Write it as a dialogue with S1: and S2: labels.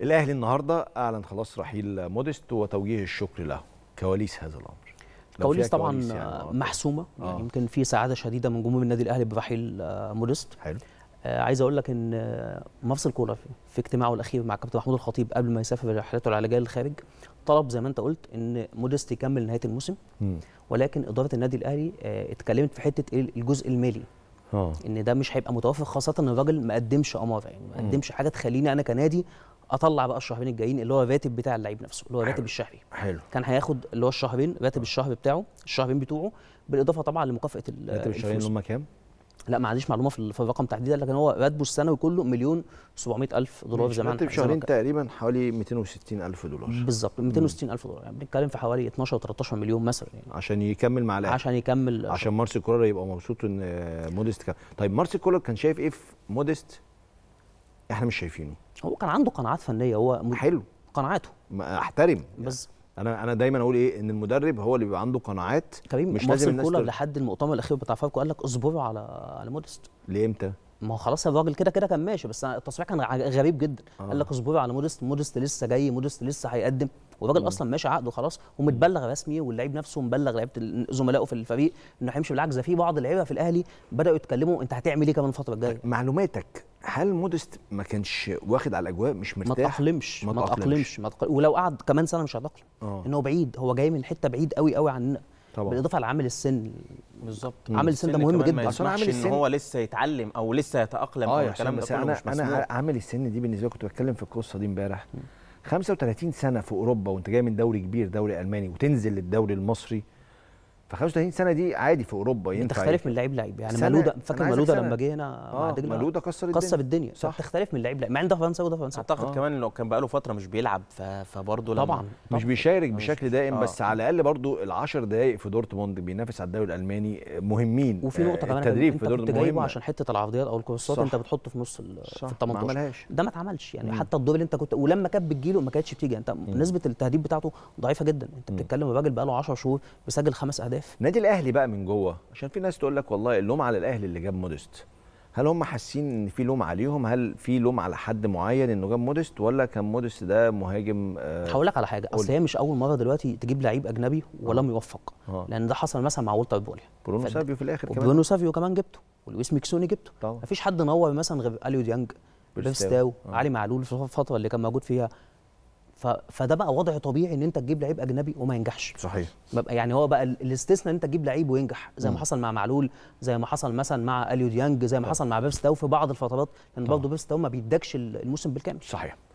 S1: الاهلي النهارده اعلن خلاص رحيل موديست وتوجيه الشكر له كواليس هذا الامر كواليس طبعا كواليس يعني
S2: محسومه آه. يعني يمكن في سعاده شديده من جمهور النادي الاهلي برحيل آه، موديست حلو آه، عايز اقول لك ان آه، مفصل كولر في اجتماعه الاخير مع كابتن محمود الخطيب قبل ما يسافر رحلته العلاجيه للخارج طلب زي ما انت قلت ان موديست يكمل نهايه الموسم ولكن اداره النادي الاهلي اتكلمت في حته الجزء المالي أوه. ان ده مش هيبقى متوافق خاصه ان الراجل ما قدمش اماره يعني ما قدمش حاجه تخليني انا كنادي اطلع بقى الشهرين الجايين اللي هو الراتب بتاع اللعيب نفسه اللي هو الراتب الشهري حلو كان هياخد اللي هو الشهرين راتب الشهر بتاعه الشهرين بتوعه بالاضافه طبعا لمكافاه راتب الشهرين اللي هم كام؟ لا ما عنديش معلومه في الرقم تحديدا لكن هو راتبه السنوي كله مليون 700 الف دولار زمان راتب شهرين
S1: تقريبا حوالي 260 الف دولار بالظبط
S2: 260 الف دولار يعني بنتكلم في حوالي 12 13 مليون
S1: مثلا يعني عشان يكمل مع الاهلي عشان يكمل عشان مارسيل كولر يبقى مبسوط ان موديست كان طيب مارسيل كولر كان شايف ايه في موديست احنا مش شايفينه هو كان عنده قناعات فنيه هو م... حلو قناعاته احترم بس انا انا دايما اقول ايه ان المدرب هو اللي
S2: بيبقى عنده قناعات كريم مش لازم الناس كولر لحد المؤتمر الاخير بتاع فالكو قال لك اصبروا على على مودست
S1: لامتى ما
S2: هو خلاص الراجل كده كده كان ماشي بس التصريح كان غريب جدا آه. قال لك اصبروا على مودست مودست لسه جاي مودست لسه هيقدم والراجل اصلا ماشي عقده خلاص ومتبلغ رسمي واللعيب نفسه مبلغ لعيبه زملائه في الفريق انه هيمشي بالعكس ده في بعض اللعيبه في الاهلي بداوا يتكلموا انت هتعمل ايه كمان الفتره الجايه طيب، معلوماتك هل مودست ما كانش واخد على الاجواء مش مرتاح ما تأقلمش ما تأقلمش ما تأقلمش ولو قعد كمان سنه مش هيتأقلم آه. ان هو بعيد هو جاي من حته بعيد قوي قوي عننا طبعا بالاضافه لعامل السن بالظبط
S1: عامل السن ده مهم جدا عشان عامل السن ان هو
S2: لسه يتعلم او لسه يتاقلم اه الكلام ده انا انا
S1: عامل السن دي بالنسبه لي كنت بتكلم في القصه دي امبارح 35 سنه في اوروبا وانت جاي من دوري كبير دوري الماني وتنزل للدوري المصري ف 35 سنه دي عادي في اوروبا ينفع تختلف من لعيب لعيب يعني مالودا فاكر مالودا لما جه هنا آه مع دجله مالودا كسر الدنيا كسر الدنيا
S2: صح تختلف من لعيب لعيب مع ان ده فرنساوي وده فرنساوي اعتقد آه. كمان لو كان بقاله فتره مش بيلعب فبرضه طبعا مش بيشارك بشكل دائم آه. بس على الاقل برضه
S1: ال10 دقائق في دورتموند بينافس على الدوري الالماني آه، مهمين وفي نقطه آه، كمان التدريب في دورتموند مهم عشان
S2: حته العرضيات او الكورسات انت بتحطه في نص في ال 18 ده ما اتعملش يعني حتى الدوبل انت كنت ولما كانت بتجيله ما كانتش بتيجي يعني انت نسبه التهديد بتاعته ضعيفه جدا انت بتتكلم الراجل بقاله 10 شهور بيسجل خمس اهداف الاهداف النادي الاهلي بقى من جوه عشان في ناس تقول لك والله اللوم على الاهلي اللي جاب موديست
S1: هل هم حاسين ان في لوم عليهم هل في لوم على حد معين انه جاب موديست ولا كان
S2: موديست ده مهاجم آه، هقول لك على حاجه اصل هي مش اول مره دلوقتي تجيب لعيب اجنبي ولم آه. يوفق آه. لان ده حصل مثلا مع ولتا بوليا برونو سافيو في الاخر كمان برونو سافيو كمان جبته ولويس ميكسوني جبته طبعا. مفيش حد نور مثلا غير اليو ديانج بيرستاو آه. علي معلول في الفتره اللي كان موجود فيها فده بقى وضع طبيعي ان انت تجيب لعيب اجنبي وما ينجحش صحيح يعني هو بقى الاستثناء ان انت تجيب لعيب وينجح زي ما حصل مع معلول زي ما حصل مثلا مع اليو ديانج زي ما طبعا. آه. حصل مع بيبس تاو في بعض الفترات لان برضه بيبس تاو ما بيدكش الموسم بالكامل صحيح